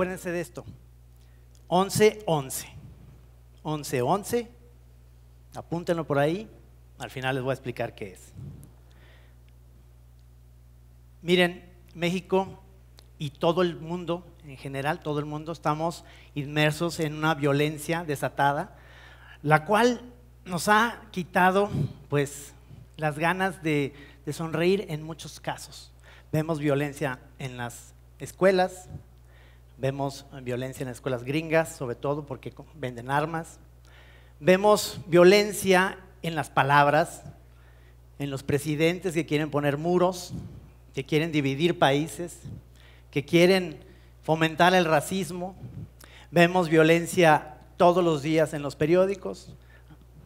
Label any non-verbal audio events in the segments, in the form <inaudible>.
acuérdense de esto. 11, 11. 11, 11. Apúntenlo por ahí. Al final les voy a explicar qué es. Miren, México y todo el mundo, en general, todo el mundo, estamos inmersos en una violencia desatada, la cual nos ha quitado, pues, las ganas de sonreír en muchos casos. Vemos violencia en las escuelas, Vemos violencia en las escuelas gringas, sobre todo porque venden armas. Vemos violencia en las palabras, en los presidentes que quieren poner muros, que quieren dividir países, que quieren fomentar el racismo. Vemos violencia todos los días en los periódicos.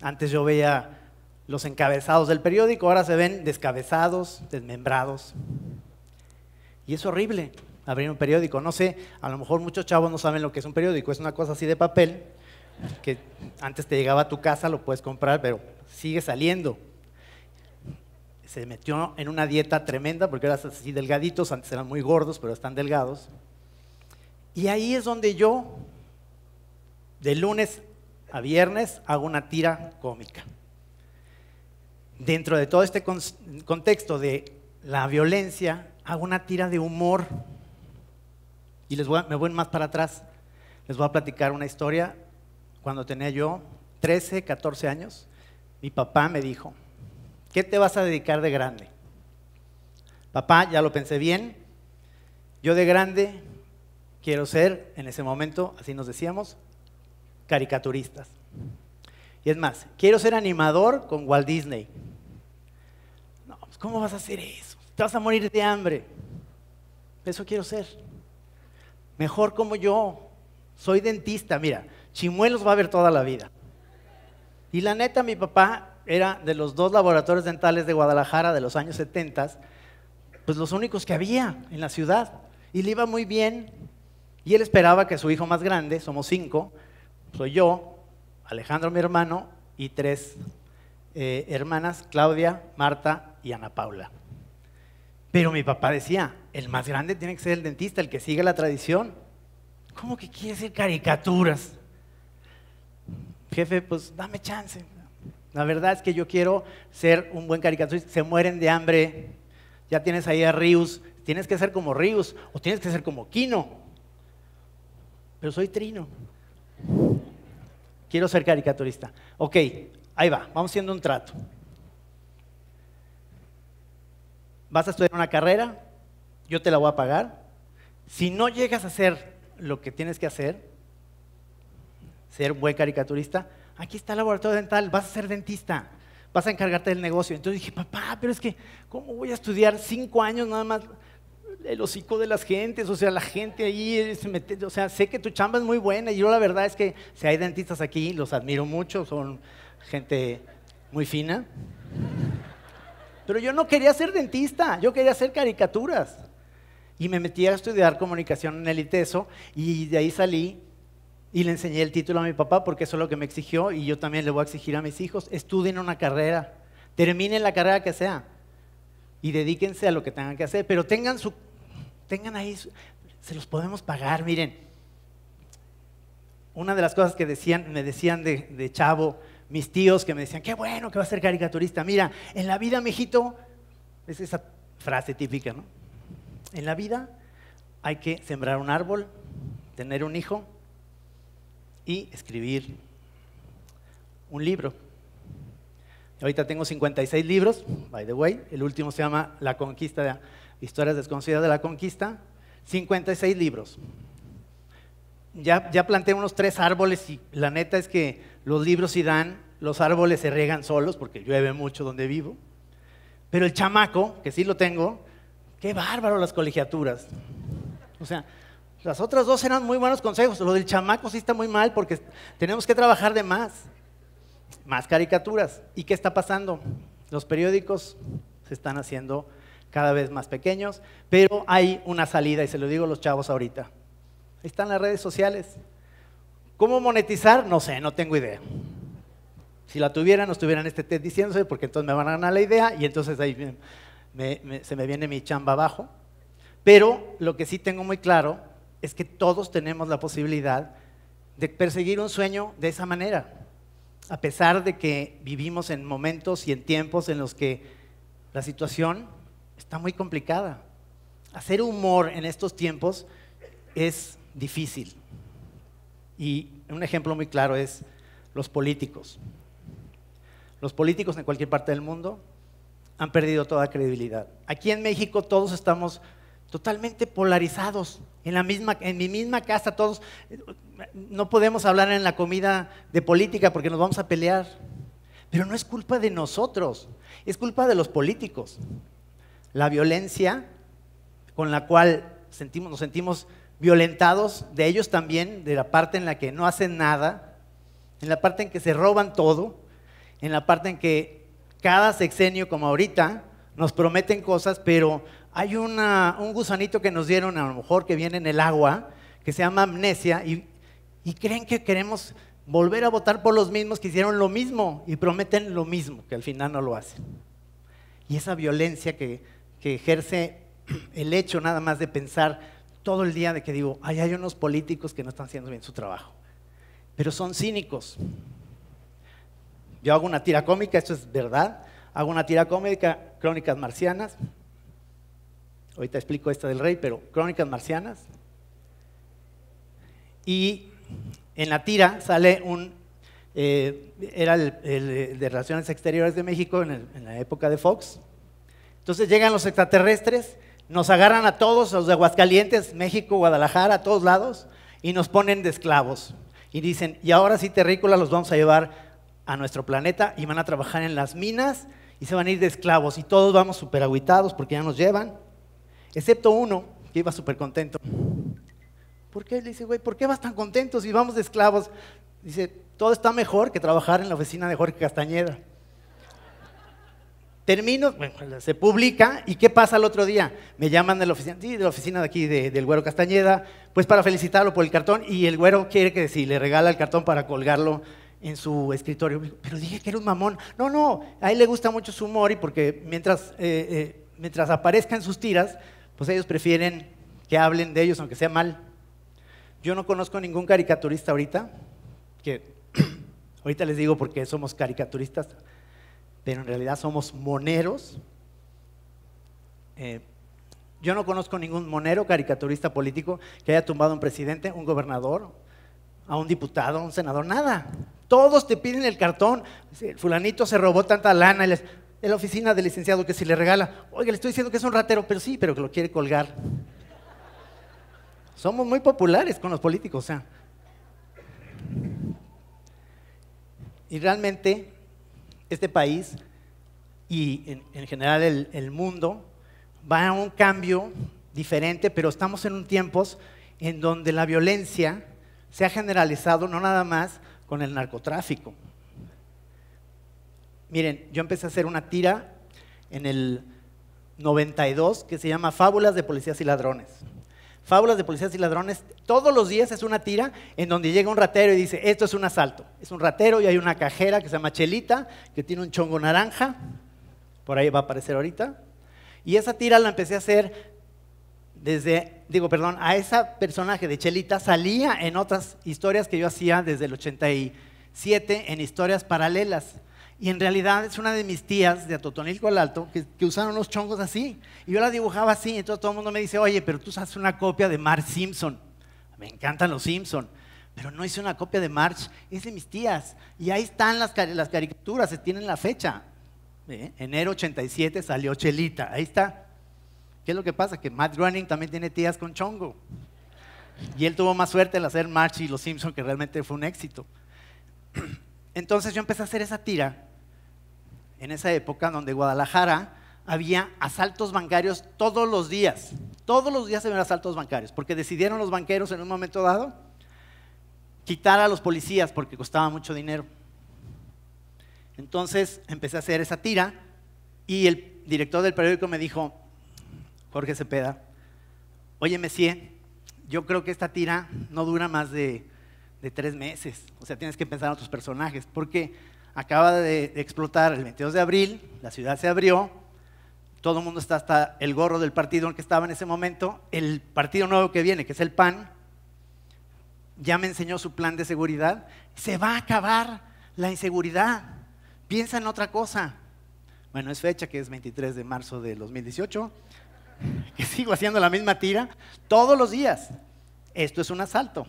Antes yo veía los encabezados del periódico, ahora se ven descabezados, desmembrados. Y es horrible abrir un periódico. No sé, a lo mejor muchos chavos no saben lo que es un periódico, es una cosa así de papel que antes te llegaba a tu casa, lo puedes comprar, pero sigue saliendo. Se metió en una dieta tremenda porque eras así delgaditos, antes eran muy gordos, pero están delgados. Y ahí es donde yo, de lunes a viernes, hago una tira cómica. Dentro de todo este contexto de la violencia, hago una tira de humor y les me voy más para atrás. Les voy a platicar una historia. Cuando tenía yo 13, 14 años, mi papá me dijo, ¿qué te vas a dedicar de grande? Papá, ya lo pensé bien. Yo de grande quiero ser, en ese momento, así nos decíamos, caricaturistas. Y es más, quiero ser animador con Walt Disney. No, pues, ¿cómo vas a hacer eso? Te vas a morir de hambre. Eso quiero ser mejor como yo. Soy dentista, mira, chimuelos va a haber toda la vida. Y la neta, mi papá era de los dos laboratorios dentales de Guadalajara de los años 70, pues los únicos que había en la ciudad. Y le iba muy bien. Y él esperaba que su hijo más grande, somos cinco, soy yo, Alejandro mi hermano y tres eh, hermanas, Claudia, Marta y Ana Paula. Pero mi papá decía, el más grande tiene que ser el dentista, el que sigue la tradición. ¿Cómo que quiere ser caricaturas? Jefe, pues dame chance. La verdad es que yo quiero ser un buen caricaturista. Se mueren de hambre. Ya tienes ahí a Rius. Tienes que ser como Rius o tienes que ser como Kino. Pero soy Trino. Quiero ser caricaturista. Ok, ahí va. Vamos haciendo un trato. vas a estudiar una carrera, yo te la voy a pagar. Si no llegas a hacer lo que tienes que hacer, ser buen caricaturista, aquí está el laboratorio dental, vas a ser dentista, vas a encargarte del negocio. Entonces dije, papá, pero es que, ¿cómo voy a estudiar cinco años nada más el hocico de las gentes? O sea, la gente ahí, eh, se o sea, sé que tu chamba es muy buena y yo la verdad es que si hay dentistas aquí, los admiro mucho, son gente muy fina. Pero yo no quería ser dentista, yo quería hacer caricaturas. Y me metí a estudiar comunicación en el ITESO y de ahí salí y le enseñé el título a mi papá porque eso es lo que me exigió y yo también le voy a exigir a mis hijos, estudien una carrera, terminen la carrera que sea y dedíquense a lo que tengan que hacer, pero tengan su tengan ahí se los podemos pagar, miren. Una de las cosas que decían, me decían de chavo mis tíos que me decían, qué bueno que va a ser caricaturista. Mira, en la vida, mijito, es esa frase típica, ¿no? En la vida hay que sembrar un árbol, tener un hijo y escribir un libro. Ahorita tengo 56 libros, by the way. El último se llama La Conquista, de, Historias Desconocidas de la Conquista. 56 libros ya, planté unos tres árboles y la neta es que los libros sí dan, los árboles se riegan solos porque llueve mucho donde vivo. Pero el chamaco, que sí lo tengo, qué bárbaro las colegiaturas. O sea, las otras dos eran muy buenos consejos. Lo del chamaco sí está muy mal porque tenemos que trabajar de más. Más caricaturas. ¿Y qué está pasando? Los periódicos se están haciendo cada vez más pequeños, pero hay una salida y se lo digo a los chavos ahorita. Ahí están las redes sociales. ¿Cómo monetizar? No sé, no tengo idea. Si la tuvieran, no estuvieran este test diciéndose, porque entonces me van a ganar la idea y entonces ahí se me viene mi chamba abajo. Pero lo que sí tengo muy claro es que todos tenemos la posibilidad de perseguir un sueño de esa manera, a pesar de que vivimos en momentos y en tiempos en los que la situación está muy complicada. Hacer humor en estos tiempos es difícil. Y un ejemplo muy claro es los políticos. Los políticos en cualquier parte del mundo han perdido toda credibilidad. Aquí en México todos estamos totalmente polarizados. En, la en mi misma casa todos no podemos hablar en la comida de política porque nos vamos a pelear. Pero no es culpa de nosotros, es culpa de los políticos. La violencia con la cual sentimos, nos sentimos violentados de ellos también, de la parte en la que no hacen nada, en la parte en que se roban todo, en la parte en que cada sexenio, como ahorita, nos prometen cosas, pero hay un gusanito que nos dieron, a lo mejor que viene en el agua, que se llama amnesia, y, creen que queremos volver a votar por los mismos que hicieron lo mismo y prometen lo mismo, que al final no lo hacen. Y esa violencia que ejerce el hecho nada más de pensar todo el día de que digo, ay, hay unos políticos que no están haciendo bien su trabajo, pero son cínicos. Yo hago una tira cómica, esto es verdad, hago una tira cómica, Crónicas Marcianas, ahorita explico esta del rey, pero Crónicas Marcianas, y en la tira sale un, eh, era el, eh, de Relaciones Exteriores de México en la época de Fox, entonces llegan los extraterrestres, nos agarran a todos, a los de Aguascalientes, México, Guadalajara, a todos lados, y nos ponen de esclavos. Y dicen, y ahora sí, terrícolas, los vamos a llevar a nuestro planeta y van a trabajar en las minas y se van a ir de esclavos. Y todos vamos súper aguitados porque ya nos llevan, excepto uno que iba súper contento. ¿Por qué? Le dice, güey, ¿por qué vas tan contento si vamos de esclavos? Dice, todo está mejor que trabajar en la oficina de Jorge Castañeda. Termino, se publica y ¿qué pasa el otro día? Me llaman de la oficina, sí, de la oficina de aquí del Güero Castañeda, pues para felicitarlo por el cartón y el Güero quiere que si le regala el cartón para colgarlo en su escritorio. Pero dije que era un mamón. No, no, a él le gusta mucho su humor y porque mientras, eh, eh, mientras aparezca en sus tiras, pues ellos prefieren que hablen de ellos aunque sea mal. Yo no conozco ningún caricaturista ahorita, que <clears throat> ahorita les digo porque somos caricaturistas pero en realidad somos moneros. Eh, yo no conozco ningún monero, caricaturista político, que haya tumbado a un presidente, un gobernador, a un diputado, a un senador, nada. Todos te piden el cartón. Fulanito se robó tanta lana. En la oficina del licenciado que si le regala, oiga, le estoy diciendo que es un ratero, pero sí, pero que lo quiere colgar. Somos muy populares con los políticos, Y realmente este país y en, general el, el, mundo va a un cambio diferente, pero estamos en un tiempos en donde la violencia se ha generalizado no nada más con el narcotráfico. Miren, yo empecé a hacer una tira en el 92 que se llama Fábulas de Policías y Ladrones. Fábulas de policías y ladrones, todos los días es una tira en donde llega un ratero y dice, esto es un asalto. Es un ratero y hay una cajera que se llama Chelita, que tiene un chongo naranja, por ahí va a aparecer ahorita. Y esa tira la empecé a hacer desde, digo, perdón, a ese personaje de Chelita salía en otras historias que yo hacía desde el 87 en historias paralelas. Y en realidad es una de mis tías de Atotonilco al Alto que, usaron los unos chongos así. Y yo la dibujaba así. Entonces todo el mundo me dice, oye, pero tú haces una copia de Marge Simpson. Me encantan los Simpson. Pero no hice una copia de March, es de mis tías. Y ahí están las, caricaturas, se tienen la fecha. ¿Eh? Enero 87 salió Chelita, ahí está. ¿Qué es lo que pasa? Que Matt Groening también tiene tías con chongo. Y él tuvo más suerte al hacer March y Los Simpson, que realmente fue un éxito. <clears throat> Entonces yo empecé a hacer esa tira en esa época donde Guadalajara había asaltos bancarios todos los días. Todos los días se ven asaltos bancarios, porque decidieron los banqueros en un momento dado quitar a los policías porque costaba mucho dinero. Entonces empecé a hacer esa tira y el director del periódico me dijo, Jorge Cepeda, oye Messier, yo creo que esta tira no dura más de, de tres meses, o sea, tienes que pensar en otros personajes, porque acaba de explotar el 22 de abril, la ciudad se abrió, todo el mundo está hasta el gorro del partido en que estaba en ese momento, el partido nuevo que viene, que es el PAN, ya me enseñó su plan de seguridad, se va a acabar la inseguridad, piensa en otra cosa. Bueno, es fecha que es 23 de marzo de 2018, que <laughs> sigo haciendo la misma tira todos los días. Esto es un asalto.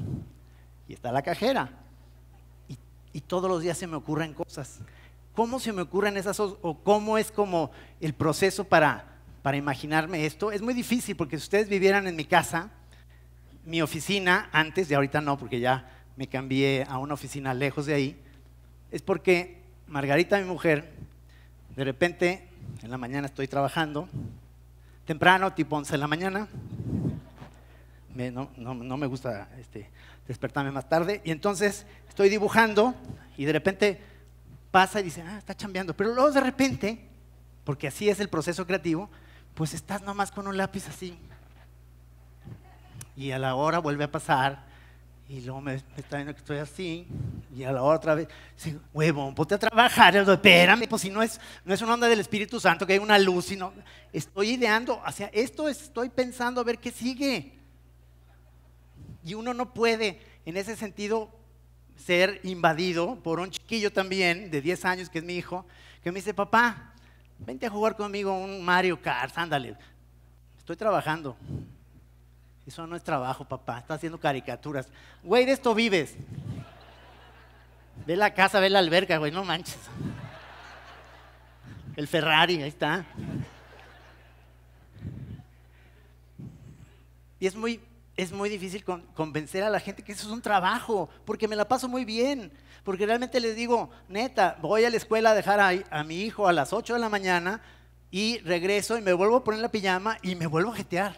Y está la cajera, y todos los días se me ocurren cosas. ¿Cómo se me ocurren esas o cómo es como el proceso para, para imaginarme esto? Es muy difícil porque si ustedes vivieran en mi casa, mi oficina antes, y ahorita no porque ya me cambié a una oficina lejos de ahí, es porque Margarita, mi mujer, de repente en la mañana estoy trabajando, temprano, tipo 11 de la mañana, no, me gusta este, despertarme más tarde. Y entonces estoy dibujando y de repente pasa y dice, ah, está chambeando. Pero luego de repente, porque así es el proceso creativo, pues estás nomás con un lápiz así. Y a la hora vuelve a pasar y luego me, está viendo que estoy así y a la hora otra vez, huevo huevón, ponte a trabajar. Espérame, pues si no es, no es una onda del Espíritu Santo, que hay una luz, sino estoy ideando, o esto estoy pensando a ver qué sigue. Y uno no puede, en ese sentido, ser invadido por un chiquillo también, de 10 años, que es mi hijo, que me dice, papá, vente a jugar conmigo un Mario Kart, ándale. Estoy trabajando. Eso no es trabajo, papá. Está haciendo caricaturas. Güey, de esto vives. Ve la casa, ve la alberca, güey, no manches. El Ferrari, ahí está. Y es muy es muy difícil convencer a la gente que eso es un trabajo, porque me la paso muy bien, porque realmente les digo, neta, voy a la escuela a dejar a, a mi hijo a las 8 de la mañana y regreso y me vuelvo a poner la pijama y me vuelvo a jetear.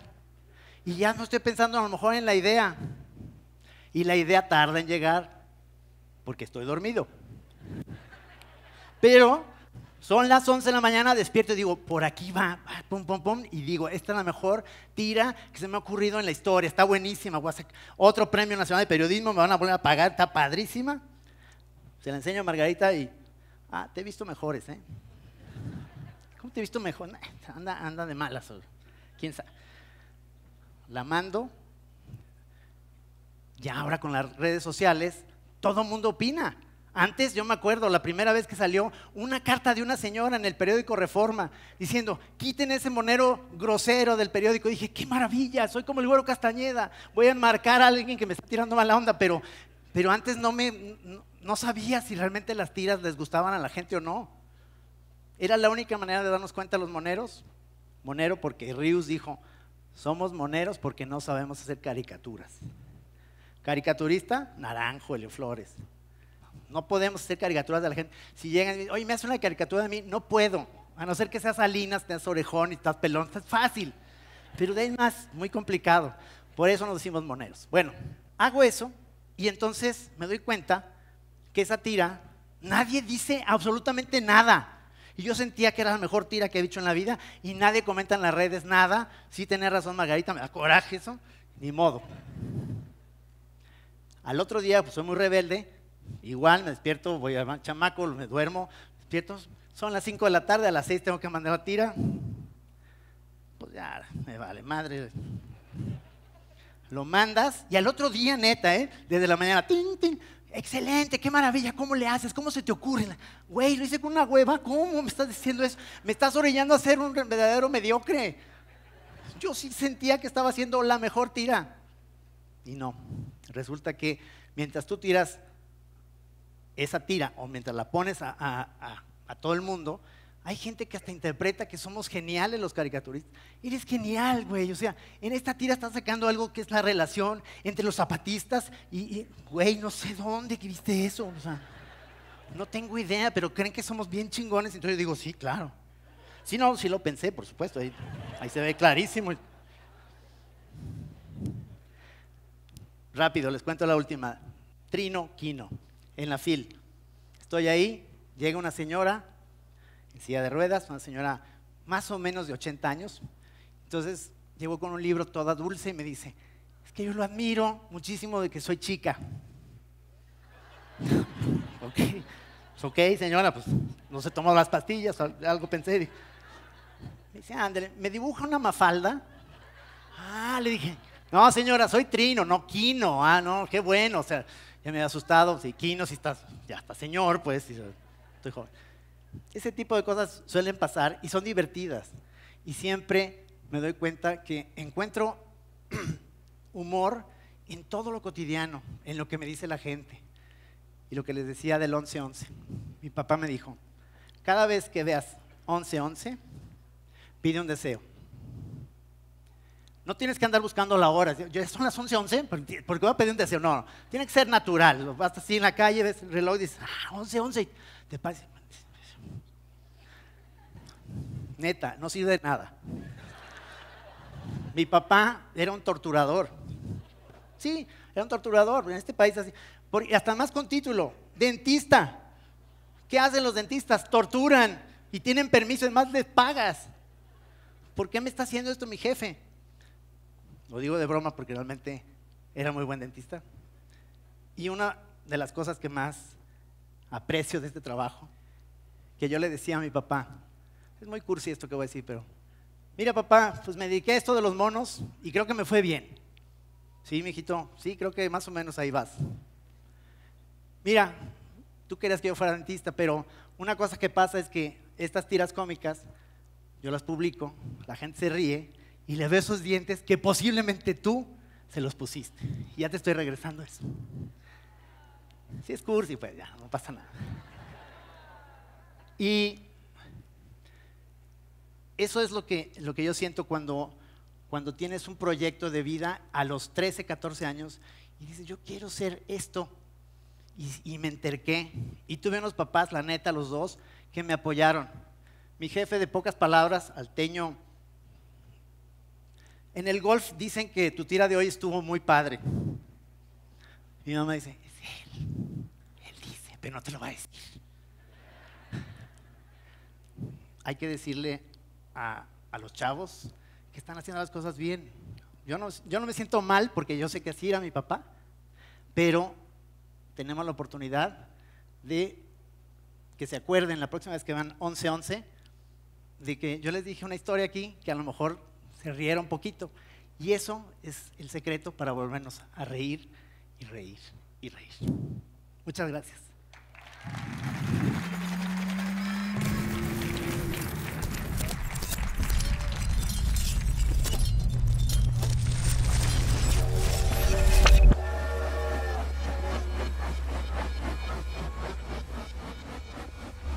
Y ya no estoy pensando a lo mejor en la idea. Y la idea tarda en llegar porque estoy dormido. Pero son las 11 de la mañana, despierto y digo, por aquí va, pum, pum, pum, y digo, esta es la mejor tira que se me ha ocurrido en la historia, está buenísima, voy otro premio nacional de periodismo, me van a volver a pagar, está padrísima. Se la enseño a Margarita y, ah, te he visto mejores, ¿eh? ¿Cómo te he visto mejor? Anda, anda de malas, quién sabe. La mando, ya ahora con las redes sociales, todo mundo opina. Antes yo me acuerdo la primera vez que salió una carta de una señora en el periódico Reforma diciendo, quiten ese monero grosero del periódico. dije, qué maravilla, soy como el güero Castañeda, voy a enmarcar a alguien que me está tirando mala onda, pero, pero antes no, me, no, sabía si realmente las tiras les gustaban a la gente o no. Era la única manera de darnos cuenta los moneros. Monero porque Rius dijo, somos moneros porque no sabemos hacer caricaturas. Caricaturista, Naranjo, Helio Flores. No podemos hacer caricaturas de la gente. Si llegan y dicen, oye, me hacen una caricatura de mí, no puedo. A no ser que seas Salinas, tengas orejón y estás pelón, es fácil. Pero de ahí más, muy complicado. Por eso nos decimos moneros. Bueno, hago eso y entonces me doy cuenta que esa tira, nadie dice absolutamente nada. Y yo sentía que era la mejor tira que he dicho en la vida y nadie comenta en las redes nada. Sí tenés razón, Margarita, me da coraje eso. Ni modo. Al otro día, pues soy muy rebelde, Igual me despierto, voy a chamaco, me duermo, despierto, son las 5 de la tarde, a las 6 tengo que mandar la tira. Pues ya, me vale madre. Lo mandas y al otro día, neta, ¿eh? desde la mañana, excelente, qué maravilla, ¿cómo le haces? ¿Cómo se te ocurre? Güey, lo hice con una hueva, ¿cómo me estás diciendo eso? Me estás orillando a ser un verdadero mediocre. Yo sí sentía que estaba haciendo la mejor tira. Y no, resulta que mientras tú tiras esa tira o mientras la pones a, todo el mundo, hay gente que hasta interpreta que somos geniales los caricaturistas. Eres genial, güey. O sea, en esta tira están sacando algo que es la relación entre los zapatistas y, güey, no sé dónde que viste eso. O sea, no tengo idea, pero creen que somos bien chingones. Entonces yo digo, sí, claro. Sí, no, sí lo pensé, por supuesto. Ahí, ahí se ve clarísimo. Rápido, les cuento la última. Trino, quino en la fil, Estoy ahí, llega una señora en silla de ruedas, una señora más o menos de 80 años. Entonces llegó con un libro toda dulce y me dice, es que yo lo admiro muchísimo de que soy chica. <laughs> ok, pues, ok señora, pues no se tomó las pastillas, algo pensé. Me dice, André, me dibuja una mafalda. Ah, le dije, no, señora, soy Trino, no Quino. Ah, no, qué bueno. O sea, ya me había asustado. Si Quino, si estás, ya está señor, pues, estoy joven. Ese tipo de cosas suelen pasar y son divertidas. Y siempre me doy cuenta que encuentro <clears throat> humor en todo lo cotidiano, en lo que me dice la gente. Y lo que les decía del 11-11. Mi papá me dijo, cada vez que veas 11-11, pide un deseo. No tienes que andar buscando la hora. Son las 11:11, ¿por porque voy a pedir un deseo. No, tiene que ser natural. Vas así en la calle, ves el reloj y dices, ah, 11:11. Te parece. Neta, no sirve de nada. Mi papá era un torturador. Sí, era un torturador en este país así. hasta más con título, dentista. ¿Qué hacen los dentistas? Torturan y tienen permiso, más les pagas. ¿Por qué me está haciendo esto mi jefe? Lo digo de broma porque realmente era muy buen dentista. Y una de las cosas que más aprecio de este trabajo, que yo le decía a mi papá, es muy cursi esto que voy a decir, pero mira papá, pues me dediqué a esto de los monos y creo que me fue bien. Sí, hijito, sí, creo que más o menos ahí vas. Mira, tú querías que yo fuera dentista, pero una cosa que pasa es que estas tiras cómicas, yo las publico, la gente se ríe y le ve esos dientes que posiblemente tú se los pusiste. ya te estoy regresando eso. Si es cursi, pues ya, no pasa nada. Y eso es lo que, lo que yo siento cuando, cuando tienes un proyecto de vida a los 13, 14 años y dices, yo quiero ser esto. Y, y me enterqué. Y tuve unos papás, la neta, los dos, que me apoyaron. Mi jefe de pocas palabras, alteño en el golf dicen que tu tira de hoy estuvo muy padre. Mi mamá dice, es él. Él dice, pero no te lo va a decir. Hay que decirle a, a los chavos que están haciendo las cosas bien. Yo no, yo no me siento mal porque yo sé que así era mi papá, pero tenemos la oportunidad de que se acuerden la próxima vez que van 11-11, de que yo les dije una historia aquí que a lo mejor se riera un poquito. Y eso es el secreto para volvernos a reír y reír y reír. Muchas gracias.